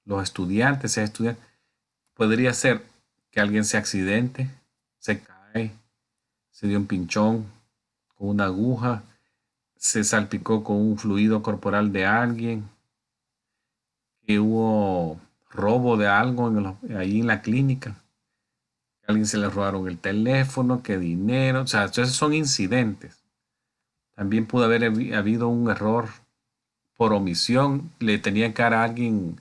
los estudiantes, sea estudiantes podría ser que alguien se accidente, se cae, se dio un pinchón con una aguja, se salpicó con un fluido corporal de alguien, que hubo robo de algo ahí en la clínica, que a alguien se le robaron el teléfono, que dinero, o sea, esos son incidentes. También pudo haber habido un error por omisión, le tenía cara a alguien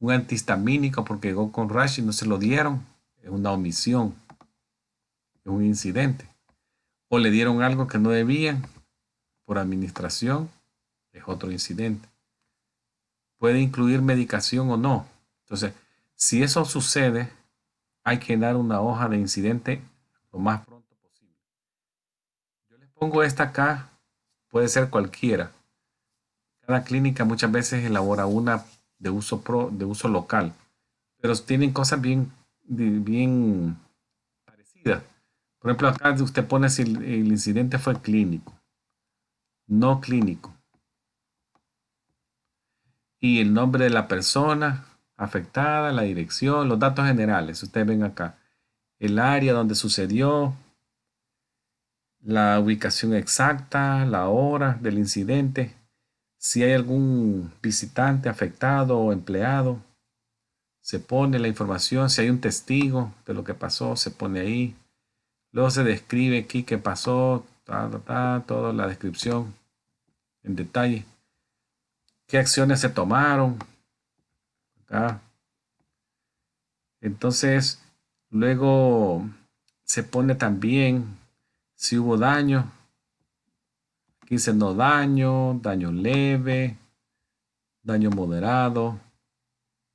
un antihistamínico porque llegó con rash y no se lo dieron, es una omisión, es un incidente. O le dieron algo que no debían por administración, es otro incidente. Puede incluir medicación o no. Entonces, si eso sucede, hay que dar una hoja de incidente lo más pronto posible. Yo les pongo esta acá, puede ser cualquiera. Cada clínica muchas veces elabora una de uso, de uso local, pero tienen cosas bien, bien parecidas. Por ejemplo, acá usted pone si el, incidente fue clínico, no clínico. Y el nombre de la persona afectada, la dirección, los datos generales. Ustedes ven acá. El área donde sucedió, la ubicación exacta, la hora del incidente. Si hay algún visitante afectado o empleado, se pone la información. Si hay un testigo de lo que pasó, se pone ahí. Luego se describe aquí qué pasó, toda la descripción en detalle. ¿Qué acciones se tomaron? Entonces, luego se pone también si hubo daño, 15 no daño, daño leve, daño moderado,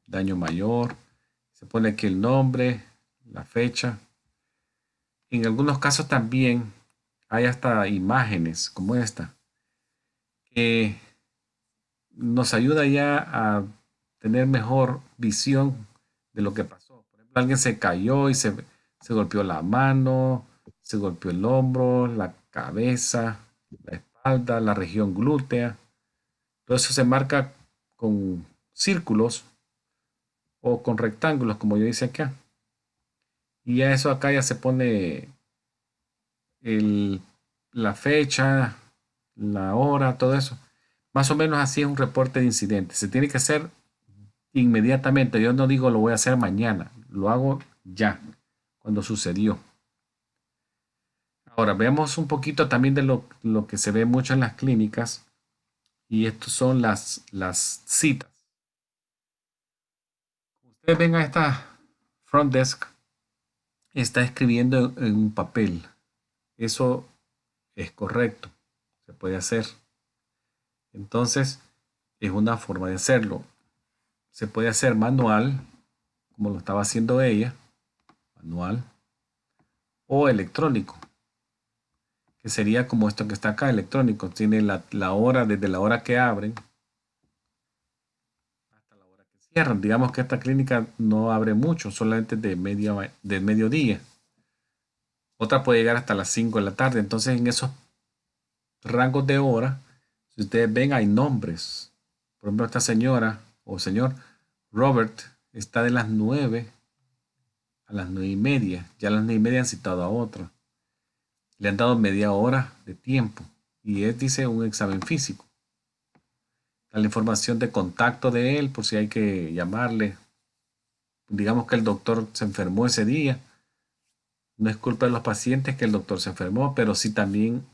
daño mayor. Se pone aquí el nombre, la fecha. En algunos casos también hay hasta imágenes como esta que nos ayuda ya a tener mejor visión de lo que pasó. Por ejemplo, alguien se cayó y se, se golpeó la mano, se golpeó el hombro, la cabeza, la espalda la región glútea. Todo eso se marca con círculos o con rectángulos, como yo dice acá. Y ya eso acá ya se pone la fecha, la hora, todo eso. Más o menos así es un reporte de incidente. Se tiene que hacer inmediatamente. Yo no digo lo voy a hacer mañana, lo hago ya, cuando sucedió. Ahora, veamos un poquito también de lo, que se ve mucho en las clínicas y estos son las, las citas. Ustedes ven a esta front desk, está escribiendo en un papel. Eso es correcto, se puede hacer. Entonces, es una forma de hacerlo. Se puede hacer manual, como lo estaba haciendo ella, manual, o electrónico que sería como esto que está acá, electrónico. Tiene la, hora, desde la hora que abren hasta la hora que cierran. Digamos que esta clínica no abre mucho, solamente de, media, de mediodía. Otra puede llegar hasta las 5 de la tarde. Entonces en esos rangos de hora, si ustedes ven, hay nombres. Por ejemplo, esta señora o señor Robert está de las 9 a las 9 y media. Ya a las 9 y media han citado a otra. Le han dado media hora de tiempo y él dice, un examen físico. la información de contacto de él por si hay que llamarle. Digamos que el doctor se enfermó ese día. No es culpa de los pacientes que el doctor se enfermó, pero sí también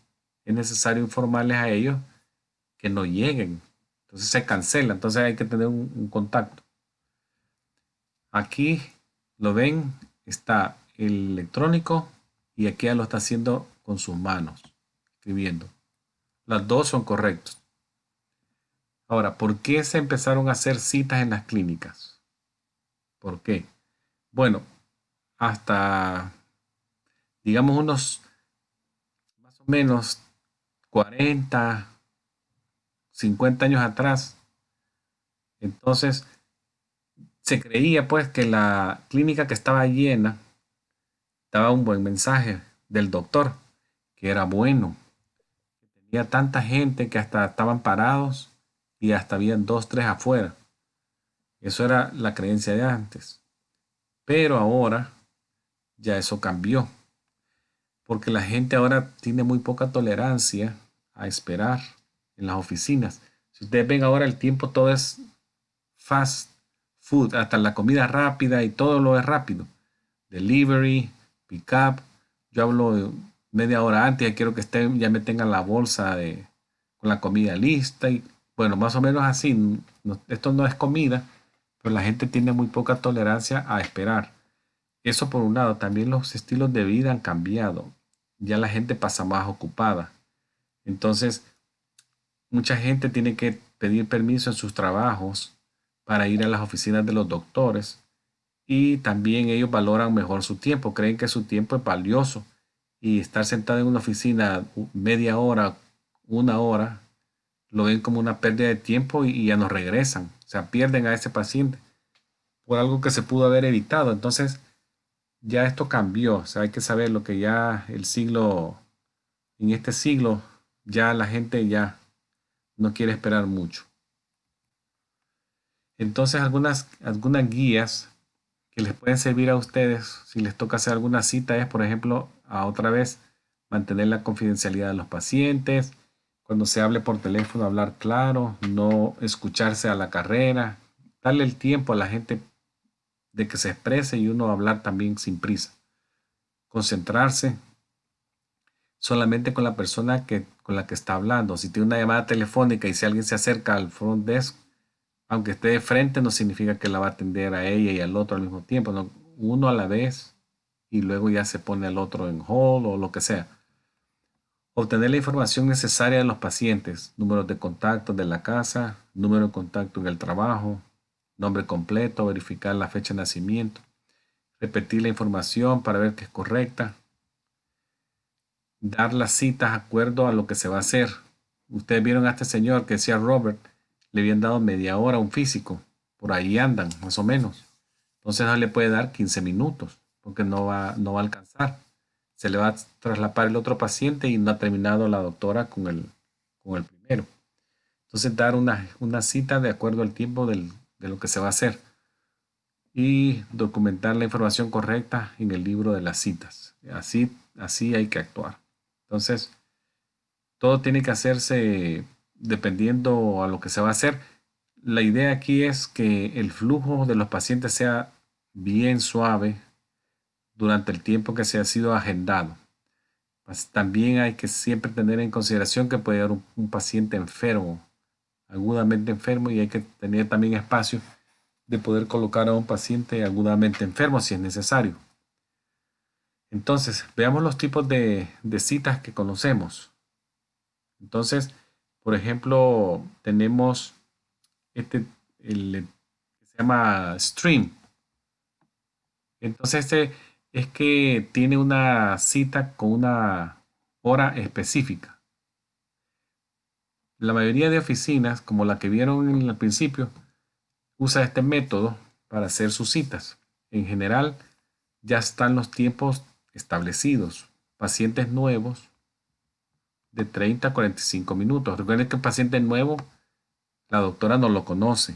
es necesario informarles a ellos que no lleguen. Entonces se cancela, entonces hay que tener un, contacto. Aquí lo ven, está el electrónico y aquí ya lo está haciendo con sus manos, escribiendo. Las dos son correctas. Ahora, ¿por qué se empezaron a hacer citas en las clínicas? ¿Por qué? Bueno, hasta, digamos, unos más o menos 40, 50 años atrás. Entonces, se creía pues que la clínica que estaba llena daba un buen mensaje del doctor que era bueno. Tenía tanta gente que hasta estaban parados y hasta habían dos, tres afuera. Eso era la creencia de antes. Pero ahora ya eso cambió. Porque la gente ahora tiene muy poca tolerancia a esperar en las oficinas. Si ustedes ven ahora el tiempo todo es fast food, hasta la comida rápida y todo lo es rápido. Delivery, pick up. Yo hablo de media hora antes, ya quiero que estén, ya me tengan la bolsa de, con la comida lista y bueno, más o menos así. esto no es comida, pero la gente tiene muy poca tolerancia a esperar. Eso por un lado, también los estilos de vida han cambiado. Ya la gente pasa más ocupada. Entonces, mucha gente tiene que pedir permiso en sus trabajos para ir a las oficinas de los doctores y también ellos valoran mejor su tiempo, creen que su tiempo es valioso y estar sentado en una oficina media hora, una hora, lo ven como una pérdida de tiempo y, ya nos regresan. O sea, pierden a ese paciente por algo que se pudo haber evitado. Entonces, ya esto cambió. O sea, hay que saber lo que ya el siglo, en este siglo, ya la gente ya no quiere esperar mucho. Entonces, algunas, algunas guías que les pueden servir a ustedes si les toca hacer alguna cita es, por ejemplo, a otra vez mantener la confidencialidad de los pacientes, cuando se hable por teléfono hablar claro, no escucharse a la carrera, darle el tiempo a la gente de que se exprese y uno hablar también sin prisa. Concentrarse solamente con la persona que, con la que está hablando. Si tiene una llamada telefónica y si alguien se acerca al front desk, aunque esté de frente, no significa que la va a atender a ella y al otro al mismo tiempo. No, uno a la vez y luego ya se pone el otro en hall o lo que sea. Obtener la información necesaria de los pacientes, números de contacto de la casa, número de contacto en el trabajo, nombre completo, verificar la fecha de nacimiento, repetir la información para ver que es correcta, dar las citas de acuerdo a lo que se va a hacer. Ustedes vieron a este señor que decía Robert, le habían dado media hora a un físico, por ahí andan, más o menos. Entonces no le puede dar 15 minutos que no va, no va a alcanzar. Se le va a traslapar el otro paciente y no ha terminado la doctora con el, el primero. Entonces, dar una, una cita de acuerdo al tiempo de lo que se va a hacer y documentar la información correcta en el libro de las citas. Así, así hay que actuar. Entonces, todo tiene que hacerse dependiendo a lo que se va a hacer. La idea aquí es que el flujo de los pacientes sea bien suave, durante el tiempo que se ha sido agendado. También hay que siempre tener en consideración que puede haber un, paciente enfermo, agudamente enfermo, y hay que tener también espacio de poder colocar a un paciente agudamente enfermo si es necesario. Entonces, veamos los tipos de, de citas que conocemos. Entonces, por ejemplo, tenemos este, el, que se llama Stream. Entonces, este es que tiene una cita con una hora específica. La mayoría de oficinas, como la que vieron en el principio, usa este método para hacer sus citas. En general, ya están los tiempos establecidos. Pacientes nuevos de 30 a 45 minutos. Recuerden que el paciente nuevo, la doctora no lo conoce.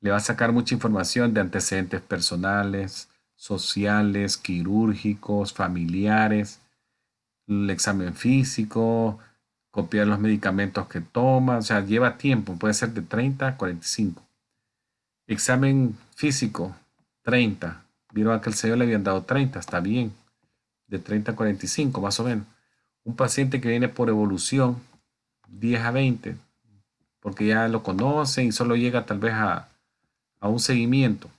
Le va a sacar mucha información de antecedentes personales, sociales, quirúrgicos, familiares, el examen físico, copiar los medicamentos que toma, o sea, lleva tiempo, puede ser de 30 a 45. Examen físico, 30. Vieron que el señor le habían dado 30, está bien, de 30 a 45 más o menos. Un paciente que viene por evolución, 10 a 20, porque ya lo conocen y solo llega tal vez a, a un seguimiento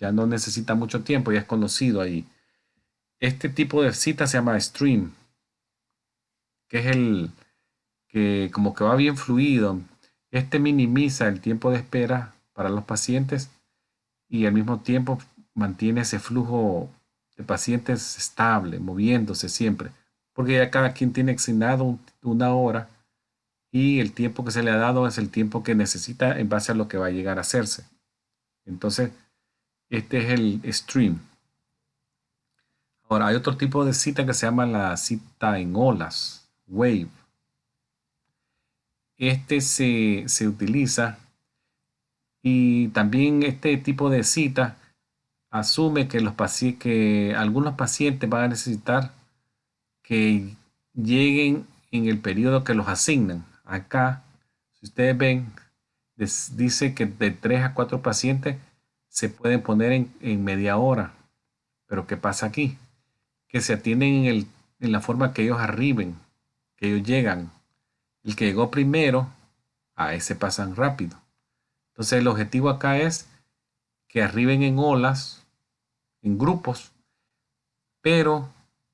ya no necesita mucho tiempo, ya es conocido ahí. Este tipo de cita se llama stream, que es el que como que va bien fluido. Este minimiza el tiempo de espera para los pacientes y al mismo tiempo mantiene ese flujo de pacientes estable, moviéndose siempre, porque ya cada quien tiene asignado una hora y el tiempo que se le ha dado es el tiempo que necesita en base a lo que va a llegar a hacerse. Entonces, este es el stream. Ahora, hay otro tipo de cita que se llama la cita en olas, wave. Este se, utiliza y también este tipo de cita asume que, los que algunos pacientes van a necesitar que lleguen en el periodo que los asignan. Acá, si ustedes ven, dice que de 3 a cuatro pacientes se pueden poner en, media hora. Pero ¿qué pasa aquí? Que se atienden en, en la forma que ellos arriben, que ellos llegan. El que llegó primero, a ese pasan rápido. Entonces el objetivo acá es que arriben en olas, en grupos, pero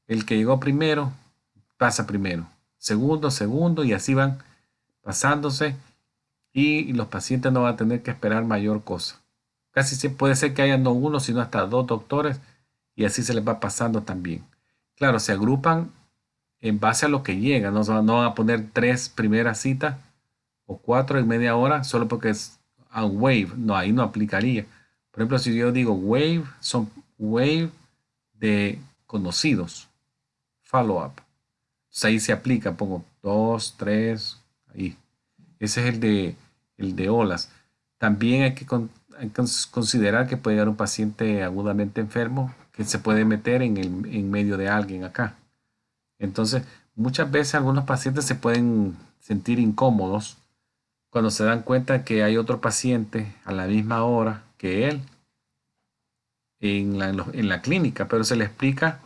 el que llegó primero pasa primero, segundo, segundo, y así van pasándose y los pacientes no van a tener que esperar mayor cosa. Casi se puede ser que haya no uno, sino hasta dos doctores y así se les va pasando también. Claro, se agrupan en base a lo que llega, no, van a poner tres primeras citas o cuatro en media hora solo porque es a wave, no, ahí no aplicaría. Por ejemplo, si yo digo wave, son wave de conocidos, follow-up. ahí se aplica, pongo dos, tres, ahí. Ese es el de, el de olas. También hay que hay considerar que puede llegar un paciente agudamente enfermo que se puede meter en, medio de alguien acá. Entonces, muchas veces algunos pacientes se pueden sentir incómodos cuando se dan cuenta que hay otro paciente a la misma hora que él en la, en la clínica, pero se le explica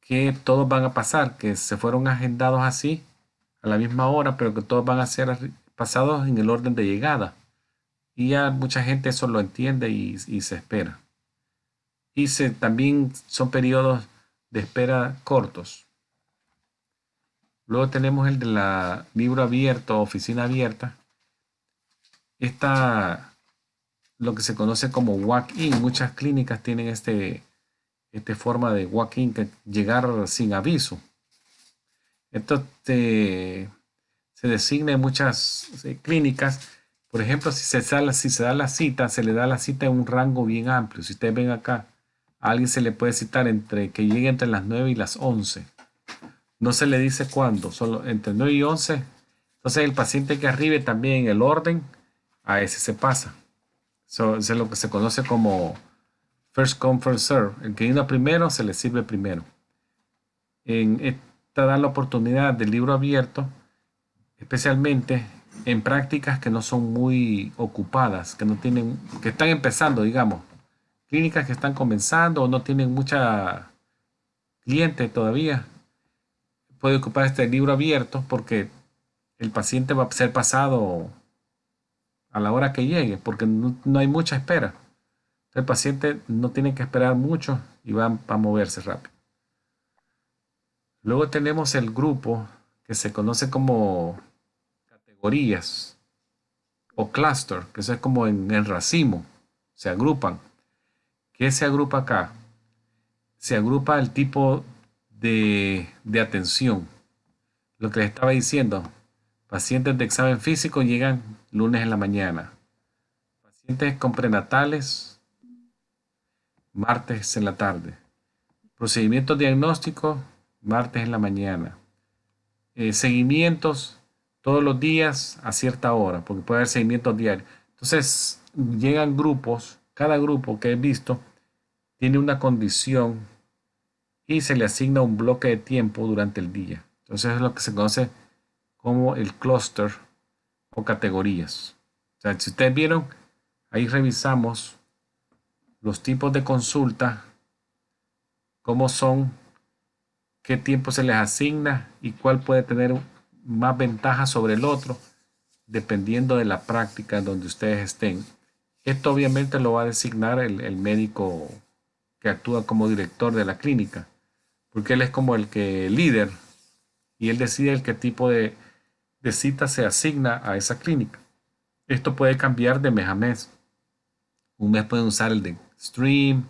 que todos van a pasar, que se fueron agendados así a la misma hora, pero que todos van a ser pasados en el orden de llegada. Y ya mucha gente eso lo entiende y, se espera. Y se, también son periodos de espera cortos. Luego tenemos el de la libro abierto, oficina abierta. Está lo que se conoce como walk-in, muchas clínicas tienen este, esta forma de walk-in, que llegar sin aviso. Esto se designa en muchas eh, clínicas por ejemplo, si se, se da la cita, se le da la cita en un rango bien amplio. Si ustedes ven acá, a alguien se le puede citar entre que llegue entre las 9 y las 11. No se le dice cuándo, solo entre 9 y 11. Entonces el paciente que arribe también en el orden, a ese se pasa. eso es lo que se conoce como first come, first serve. El que viene primero se le sirve primero. En esta da la oportunidad del libro abierto, especialmente en prácticas que no son muy ocupadas, que no tienen, que están empezando, digamos, clínicas que están comenzando o no tienen mucha cliente todavía. Puede ocupar este libro abierto porque el paciente va a ser pasado a la hora que llegue, porque no, hay mucha espera. El paciente no tiene que esperar mucho y va a moverse rápido. Luego tenemos el grupo que se conoce como categorías o cluster, que eso es como en, el racimo, se agrupan. ¿Qué se agrupa acá? Se agrupa el tipo de, atención. Lo que les estaba diciendo, pacientes de examen físico llegan lunes en la mañana. Pacientes con prenatales, martes en la tarde. Procedimiento diagnóstico, martes en la mañana. Eh, seguimientos, todos los días a cierta hora, porque puede haber seguimiento diario. Entonces, llegan grupos, cada grupo que he visto tiene una condición y se le asigna un bloque de tiempo durante el día. Entonces, es lo que se conoce como el clúster o categorías. O sea, si ustedes vieron, ahí revisamos los tipos de consulta, cómo son, qué tiempo se les asigna y cuál puede tener más ventaja sobre el otro dependiendo de la práctica donde ustedes estén. Esto obviamente lo va a designar el, el, médico que actúa como director de la clínica, porque él es como el que líder y él decide el qué tipo de, de cita se asigna a esa clínica. Esto puede cambiar de mes a mes. Un mes pueden usar el de Stream,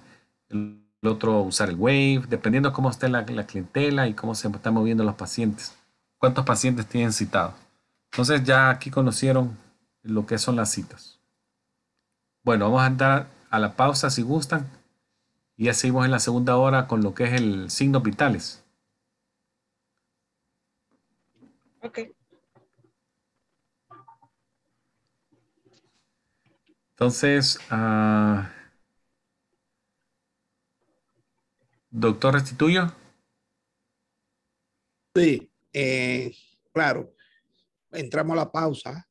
el otro usar el Wave, dependiendo cómo esté la, la clientela y cómo se están moviendo los pacientes cuántos pacientes tienen citados. Entonces ya aquí conocieron lo que son las citas. Bueno, vamos a andar a la pausa si gustan y ya seguimos en la segunda hora con lo que es el signo vitales. Ok. Entonces, ah, doctor Restituyo. Sí. Eh, claro, entramos a la pausa